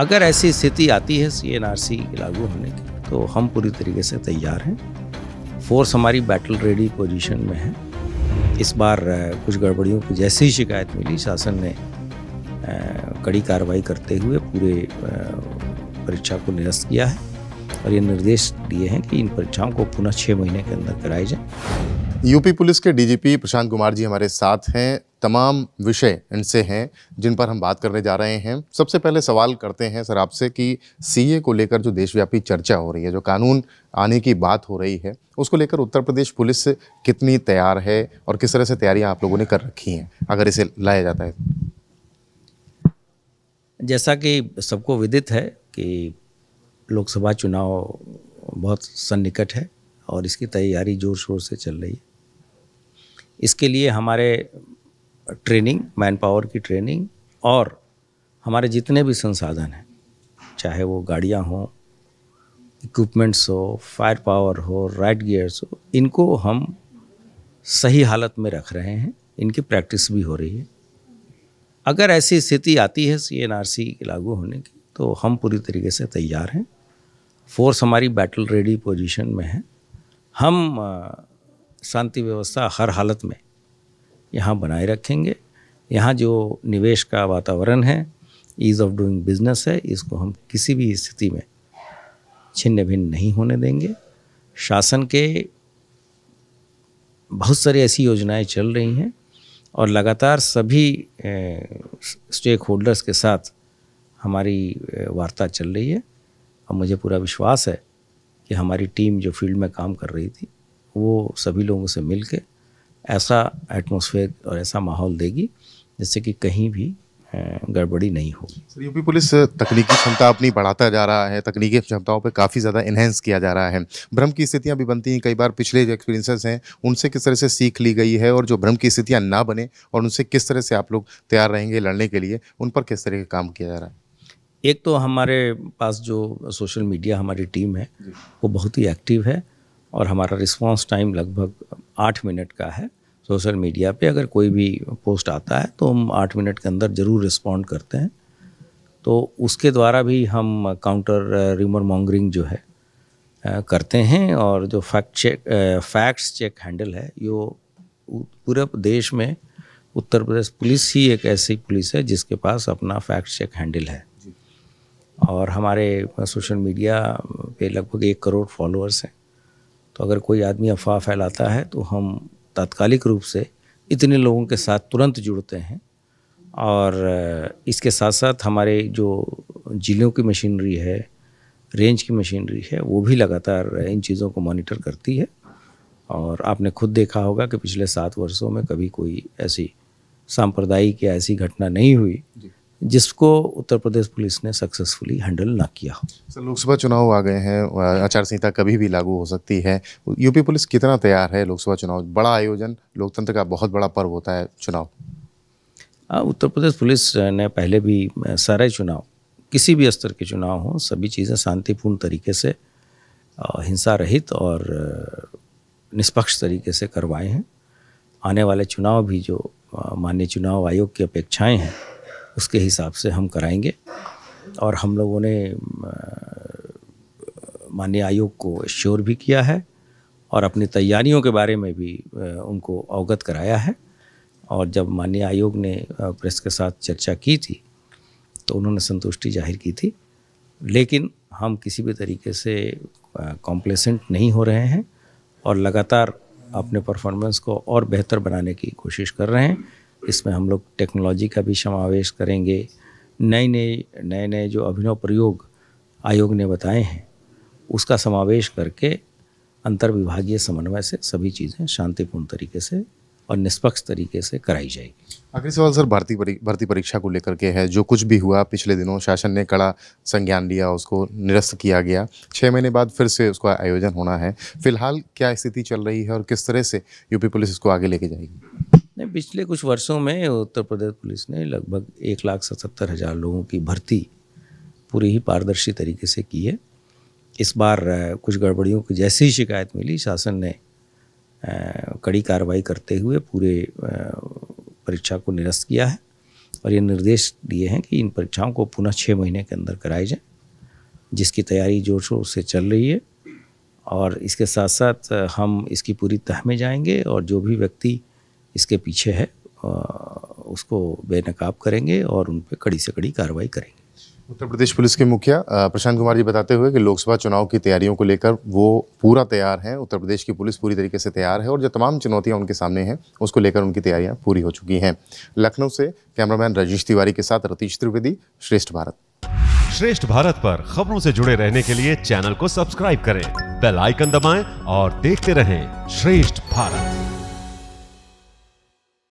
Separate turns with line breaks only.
अगर ऐसी स्थिति आती है सी लागू होने की तो हम पूरी तरीके से तैयार हैं फोर्स हमारी बैटल रेडी पोजीशन में है इस बार कुछ गड़बड़ियों की जैसी ही शिकायत मिली शासन ने कड़ी कार्रवाई करते हुए पूरे
परीक्षा को निरस्त किया है और ये निर्देश दिए हैं कि इन परीक्षाओं को पुनः छः महीने के अंदर कराई जाए यूपी पुलिस के डीजीपी प्रशांत कुमार जी हमारे साथ हैं तमाम विषय इनसे हैं जिन पर हम बात करने जा रहे हैं सबसे पहले सवाल करते हैं सर आपसे कि सीए को लेकर जो देशव्यापी चर्चा हो रही है जो कानून आने की बात हो रही है उसको लेकर उत्तर प्रदेश पुलिस कितनी तैयार है और किस तरह से तैयारियां आप लोगों ने कर रखी हैं अगर इसे लाया जाता है
जैसा कि सबको विदित है कि लोकसभा चुनाव बहुत सन्निकट है और इसकी तैयारी ज़ोर शोर से चल रही है इसके लिए हमारे ट्रेनिंग मैन पावर की ट्रेनिंग और हमारे जितने भी संसाधन हैं चाहे वो गाड़ियाँ हों इक्विपमेंट्स हो फायर पावर हो राइट गियर्स हो इनको हम सही हालत में रख रहे हैं इनकी प्रैक्टिस भी हो रही है अगर ऐसी स्थिति आती है सी एन आर सी लागू होने की तो हम पूरी तरीके से तैयार हैं फोर्स हमारी बैटल रेडी पोजीशन में है हम शांति व्यवस्था हर हालत में यहाँ बनाए रखेंगे यहाँ जो निवेश का वातावरण है ईज़ ऑफ डूइंग बिजनेस है इसको हम किसी भी स्थिति में छिन्न भिन्न नहीं होने देंगे शासन के बहुत सारी ऐसी योजनाएं चल रही हैं और लगातार सभी स्टेक होल्डर्स के साथ हमारी वार्ता चल रही है और मुझे पूरा विश्वास है कि हमारी टीम जो फील्ड में काम कर रही थी वो सभी लोगों से मिल के ऐसा एटमोसफेयर और ऐसा माहौल देगी जिससे कि कहीं भी गड़बड़ी नहीं होगी
सर यूपी पुलिस तकनीकी क्षमता अपनी बढ़ाता जा रहा है तकनीकी क्षमताओं पर काफ़ी ज़्यादा इन्हेंस किया जा रहा है भ्रम की स्थितियाँ भी बनती हैं कई बार पिछले जो एक्सपीरियंसेस हैं उनसे किस तरह से सीख ली गई है और जो भ्रम की स्थितियाँ ना बने और उनसे किस तरह से आप लोग तैयार रहेंगे लड़ने के लिए उन पर किस तरह का काम किया जा रहा है एक तो हमारे पास जो सोशल मीडिया हमारी टीम है वो
बहुत ही एक्टिव है और हमारा रिस्पांस टाइम लगभग आठ मिनट का है सोशल मीडिया पे अगर कोई भी पोस्ट आता है तो हम आठ मिनट के अंदर ज़रूर रिस्पॉन्ड करते हैं तो उसके द्वारा भी हम काउंटर रिमर मॉन्गरिंग जो है करते हैं और जो fact check facts check handle है यो पूरे देश में उत्तर प्रदेश पुलिस ही एक ऐसी पुलिस है जिसके पास अपना फैक्ट चेक हैंडल है और हमारे सोशल मीडिया पे लगभग एक करोड़ फॉलोअर्स हैं तो अगर कोई आदमी अफवाह फैलाता है तो हम तात्कालिक रूप से इतने लोगों के साथ तुरंत जुड़ते हैं और इसके साथ साथ हमारे जो ज़िलों की मशीनरी है रेंज की मशीनरी है वो भी लगातार इन चीज़ों को मॉनिटर करती है और आपने खुद देखा होगा कि पिछले सात वर्षों में कभी कोई ऐसी सांप्रदायिक या ऐसी घटना नहीं हुई जिसको उत्तर प्रदेश पुलिस ने सक्सेसफुली हैंडल ना किया
सर लोकसभा चुनाव आ गए हैं आचार संहिता कभी भी लागू हो सकती है यूपी पुलिस कितना तैयार है लोकसभा चुनाव बड़ा आयोजन लोकतंत्र का बहुत बड़ा पर्व होता है चुनाव उत्तर प्रदेश पुलिस ने पहले भी सारे चुनाव किसी
भी स्तर के चुनाव हों सभी चीज़ें शांतिपूर्ण तरीके से हिंसा रहित और निष्पक्ष तरीके से करवाए हैं आने वाले चुनाव भी जो माननीय चुनाव आयोग की अपेक्षाएं हैं उसके हिसाब से हम कराएंगे और हम लोगों ने माननीय आयोग को श्योर भी किया है और अपनी तैयारियों के बारे में भी उनको अवगत कराया है और जब माननीय आयोग ने प्रेस के साथ चर्चा की थी तो उन्होंने संतुष्टि जाहिर की थी लेकिन हम किसी भी तरीके से कॉम्प्लेसेंट नहीं हो रहे हैं और लगातार अपने परफॉर्मेंस को और बेहतर बनाने की कोशिश कर रहे हैं इसमें हम लोग टेक्नोलॉजी का भी समावेश करेंगे नई नए नए नए जो अभिनव प्रयोग आयोग ने बताए हैं उसका समावेश करके अंतर्विभागीय समन्वय से सभी चीज़ें शांतिपूर्ण तरीके से और निष्पक्ष तरीके से
कराई जाएगी आखिरी सवाल सर भारतीय परी, भर्ती परीक्षा को लेकर के है जो कुछ भी हुआ पिछले दिनों शासन ने कड़ा संज्ञान लिया उसको निरस्त किया गया छः महीने बाद फिर से उसका आयोजन होना है फिलहाल क्या स्थिति चल रही है और किस तरह से यूपी पुलिस इसको आगे लेके जाएगी पिछले कुछ
वर्षों में उत्तर प्रदेश पुलिस ने लगभग एक लाख सतहत्तर हज़ार लोगों की भर्ती पूरी ही पारदर्शी तरीके से की है इस बार कुछ गड़बड़ियों की जैसी ही शिकायत मिली शासन ने कड़ी कार्रवाई करते हुए पूरे परीक्षा को निरस्त किया है और ये निर्देश दिए हैं कि इन परीक्षाओं को पुनः छः महीने के अंदर कराई जाए जिसकी तैयारी जोर शोर से चल रही है और इसके साथ साथ हम इसकी पूरी तह में जाएंगे और जो भी व्यक्ति इसके पीछे है
उसको बेनकाब करेंगे और उन पर कड़ी से कड़ी कार्रवाई करेंगे उत्तर प्रदेश पुलिस के मुखिया प्रशांत कुमार जी बताते हुए कि लोकसभा चुनाव की तैयारियों को लेकर वो पूरा तैयार हैं उत्तर प्रदेश की पुलिस पूरी तरीके से तैयार है और जो तमाम चुनौतियां उनके सामने हैं उसको लेकर उनकी तैयारियां पूरी हो चुकी हैं लखनऊ से कैमरामैन राजेश तिवारी के साथ रतीश त्रिवेदी श्रेष्ठ भारत श्रेष्ठ भारत पर खबरों से जुड़े रहने के लिए चैनल को सब्सक्राइब करें बेलाइकन दबाए और देखते रहें श्रेष्ठ भारत